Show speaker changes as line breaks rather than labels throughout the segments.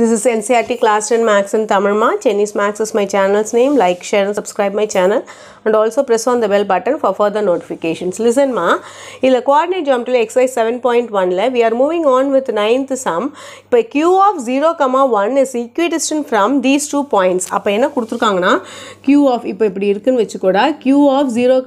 This is NCRT Class 10 Max and Tamil Ma. Chinese Max is my channel's name. Like, share and subscribe my channel. And also press on the bell button for further notifications. Listen ma, இதில் coordinate geometry exercise 7.1ல, we are moving on with 9th sum. இப்போ Q of 0, 1 is equidistant from these two points. அப்போ என்ன கொடுத்துருக்காங்கன்னா, Q of, இப்போ இப்படி இருக்குன்னு வச்சுக்கோடா, Q of 0,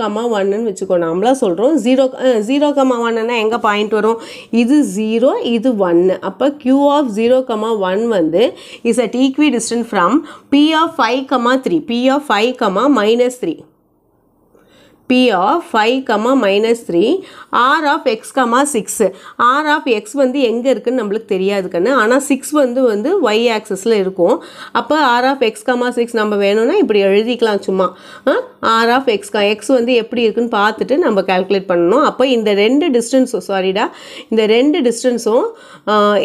1ன்னு வச்சுக்கோ. நாமளா சொல்கிறோம், 0, 1 என்ன எங்க பாயிண்ட் வரும் இது 0, இது 1. அப்போ Q of 0, 1 வந்து is at equidistant from P of five comma three P of five comma minus three P of five comma minus three R of X comma six R of X வந்து எங்கே இருக்குதுன்னு நம்மளுக்கு தெரியாது கண்ணு ஆனால் six வந்து வந்து Y ஆக்சஸில் இருக்கும் அப்போ R of X comma six நம்ம வேணும்னா இப்படி எழுதிக்கலாம் சும்மா ஆர் ஆஃப் எக்ஸ் கா எக்ஸ் வந்து எப்படி இருக்குன்னு பார்த்துட்டு நம்ம கால்குலேட் பண்ணணும் அப்போ இந்த ரெண்டு டிஸ்டன்ஸும் சாரிடா இந்த ரெண்டு டிஸ்டன்ஸும்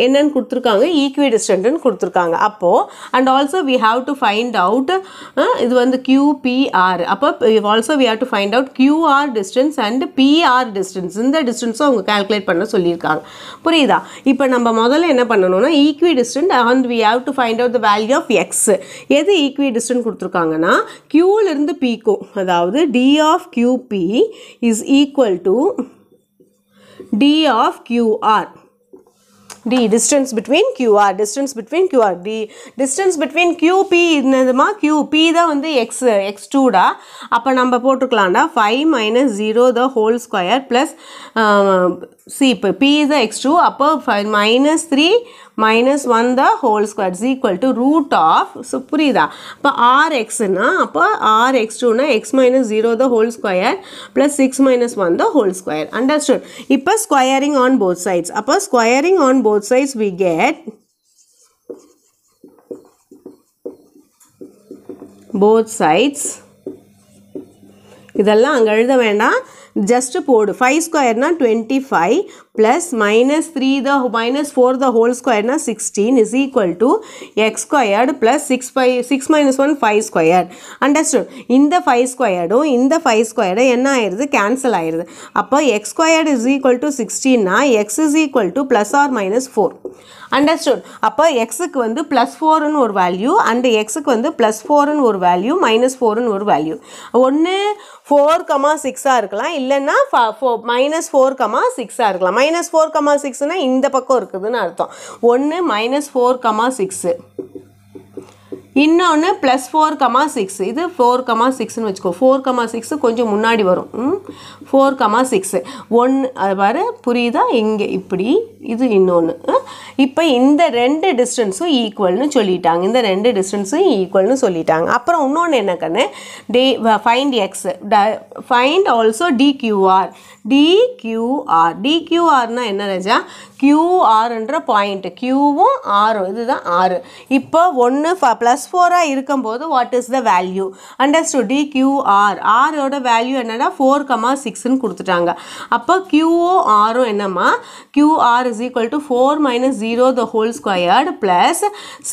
என்னன்னு கொடுத்துருக்காங்க ஈக்குவி டிஸ்டன்ட்னு கொடுத்துருக்காங்க அப்போது and also we have to find out இது வந்து கியூபிஆர் அப்போ also we have to find out QR distance and PR distance இந்த டிஸ்டன்ஸும் அவங்க கால்குலேட் பண்ண சொல்லியிருக்காங்க புரியுதா இப்போ நம்ம முதல்ல என்ன பண்ணணும்னா equidistant and we have to find out the value of X எது ஈக்வி டிஸ்டன்ட் கொடுத்துருக்காங்கன்னா கியூவிலிருந்து பிக்கும் அதாவது D of QP is equal to D of QR D distance between QR distance between QR D distance between QP இன்னதுமா, QP தான் வந்து X X2 X2டா அப்பா நம்ப போட்டுக்கலாம்டா 5 minus 0 the whole square plus see p is the x2 அப்போ minus 3 minus 1 the whole square is equal to root of so புரியுதா அப்போ rx னா அப்போ rx2 னா x minus 0 the whole square plus 6 minus 1 the whole square understood இப்போ squaring on both sides அப்போ squaring on both sides we get both sides இதெல்லாம் அங்கே எழுத வேண்டாம் ஜஸ்ட்டு போடு ஃபைவ் ஸ்கொயர்னால் twenty five plus minus three the minus four the whole ஸ்கொயர்னா sixteen is equal to X squared plus six five six minus one five square understood இந்த five ஸ்கொயர்டும் இந்த ஃபைவ் ஸ்கொயர்டும் என்ன ஆயிடுது கேன்சல் ஆயிடுது அப்போ X squared is equal to சிக்ஸ்டீன்னா X is equal to plus or minus four understood அப்போ எக்ஸுக்கு வந்து ப்ளஸ் ஃபோர்னு ஒரு வேல்யூ அண்டு எக்ஸுக்கு வந்து ப்ளஸ் ஃபோருன்னு ஒரு வேல்யூ மைனஸ் ஃபோர்னு ஒரு வேல்யூ ஒன்று ஃபோர் கமா சிக்ஸாக இருக்கலாம் இல்லை இல்லைன்னா ஃபோ மைனஸ் ஃபோர் கமா சிக்ஸாக இருக்கலாம் மைனஸ் ஃபோர் கமா சிக்ஸ்னால் இந்த பக்கம் இருக்குதுன்னு அர்த்தம் ஒன்று மைனஸ் ஃபோர் கமா சிக்ஸு இன்னொன்று ப்ளஸ் ஃபோர் கமா சிக்ஸ் இது ஃபோர் கமா சிக்ஸ்னு வச்சுக்கோ ஃபோர் கமா சிக்ஸ் கொஞ்சம் முன்னாடி வரும் ஃபோர் கமா சிக்ஸ் ஒன்று அது வர புரியுதா இங்கே இப்படி இது இன்னொன்று இப்போ இந்த ரெண்டு டிஸ்டன்ஸும் ஈக்குவல்னு சொல்லிட்டாங்க இந்த ரெண்டு டிஸ்டன்ஸும் ஈக்குவல்னு சொல்லிட்டாங்க அப்புறம் இன்னொன்று என்ன கண்ணு டே ஃபைண்ட் எக்ஸ் ட ஃபைண்ட் ஆல்சோ டிக்யூஆர் டிக்யூஆர் டிக்யூஆர்னால் என்ன ரஜா கியூஆர்ன்ற பாயிண்ட்டு கியூவும் ஆறும் இதுதான் ஆறு இப்போ ஒன்று ப்ளஸ் ப்ளஸ் ஃபோராக இருக்கும்போது what is the value understood D QR ஆரோட வேல்யூ என்னென்னா ஃபோர் கமா சிக்ஸ்னு கொடுத்துட்டாங்க அப்போ கியூஓ என்னம்மா QR is equal to four minus zero the whole squared plus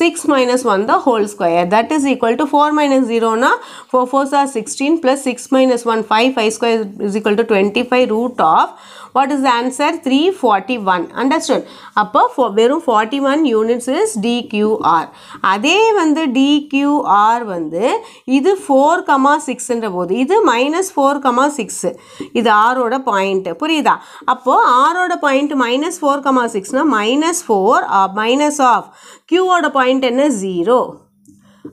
six minus one the whole square that is equal to four minus ஜீரோனா four fours are sixteen plus six minus one five five square is equal to twenty five root of what is answer three forty one understand அப்போ வெறும் forty one units is D QR அதே வந்து D PQR வந்து இது four comma சிக்ஸுன்ற போது இது minus four comma six இது ஆரோட பாயிண்ட்டு புரியுதா அப்போது ஆரோட பாயிண்ட் மைனஸ் ஃபோர் கமா சிக்ஸ்னால் மைனஸ் ஃபோர் மைனஸ் ஆஃப் கியூவோட பாயிண்ட் என்ன ஜீரோ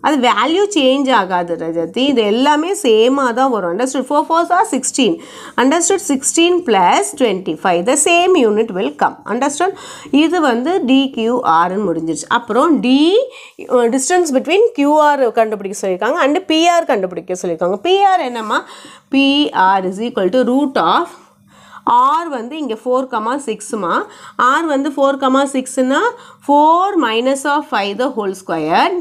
அது வேல்யூ சேஞ்ச் ஆகாது ரஜதி இது எல்லாமே சேமாக தான் வரும் understood four fours are sixteen understood sixteen plus twenty five the same unit will come understood இது வந்து டிக்யூஆர்னு முடிஞ்சிருச்சு அப்புறம் டி டிஸ்டன்ஸ் பிட்வீன் கியூஆர் கண்டுபிடிக்க சொல்லியிருக்காங்க அண்டு பிஆர் கண்டுபிடிக்க சொல்லியிருக்காங்க பிஆர் என்னம்மா PR is equal to root of R வந்து இங்கே ஃபோர் கமா சிக்ஸுமா ஆர் வந்து ஃபோர் கமா சிக்ஸுன்னா four minus of five the whole square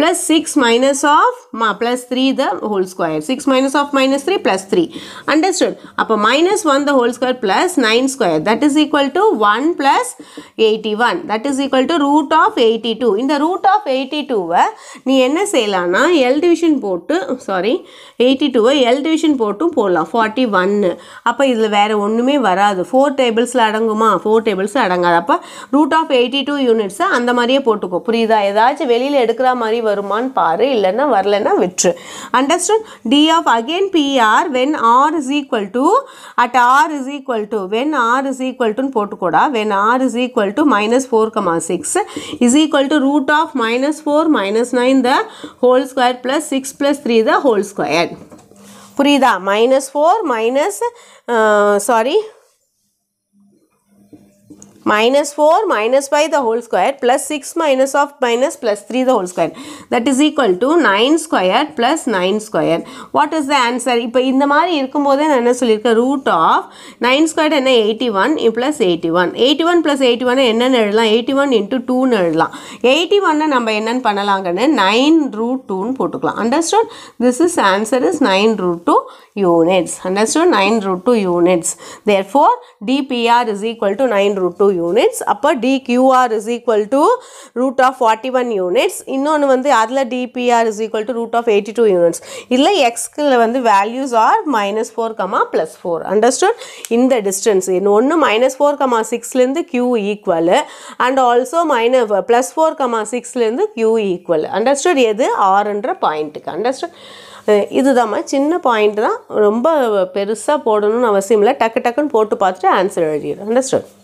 plus 6 minus of ma, plus 3 the whole square. 6 minus of minus 3 plus 3. Understood? Appa minus 1 the whole square plus 9 square. That is equal to 1 plus 81. That is equal to root of 82. In the root of 82 நீ என்ன செய்யலாம்னா L division போட்டு sorry eighty டூவை L division போட்டும் போடலாம் forty ஒன்று அப்போ இதில் வேறு ஒன்றுமே வராது ஃபோர் டேபிள்ஸில் அடங்குமா ஃபோர் டேபிள்ஸ் அடங்காது அப்போ ரூட் ஆஃப் எயிட்டி டூ யூனிட்ஸை அந்த மாதிரியே போட்டுக்கோ புரியுதா ஏதாச்சும் வெளியில் எடுக்கிற மாதிரி வருமான்னு பாரு இல்லைன்னா வரலன்னா விற்று understand D of again PR when R is equal to at R is equal to when R is equal டுன்னு போட்டுக்கூடா when R is equal to minus four comma six is equal to root of minus four minus nine the whole square plus six plus three the whole square புரியுதா minus four minus sorry minus 4 minus 5 the whole square plus 6 minus of minus plus 3 the whole square that is equal to 9 square plus 9 square what is the answer இப்போ இந்த மாதிரி இருக்கும்போது நான் என்ன சொல்லியிருக்கேன் root of nine square என்ன eighty one plus eighty one eighty one plus eighty one என்னென்னு எழுதலாம் எயிட்டி ஒன் இன்ட்டு டூன்னு எழுதலாம் எயிட்டி ஒன்னை நம்ம என்னென்னு பண்ணலாங்கன்னு நைன் ரூட் டூன்னு போட்டுக்கலாம் understand this is answer is nine root two units. Understood? 9 root 2 units. Therefore, DPR is equal to 9 root 2 units. Upper DQR is equal to root of 41 units. இன்னொன்று வந்து அதில் DPR is equal to root of 82 units. x Xக்கில் வந்து values are minus 4, plus 4. Understood? in the distance. இன்னொன்று minus 4, 6 6லிருந்து Q equal. And also minus plus 4, 6 6லிருந்து Q equal. Understood? எது R என்ற பாயிண்ட்டுக்கு. Understood? இதுதாம்மா சின்ன point தான் ரொம்ப பெருசாக போடணும்னு அவசியம் இல்லை டக்கு டக்குன்னு போட்டு பார்த்துட்டு ஆன்சர் எழுதிடும் அண்டர்ஸ்டாண்ட்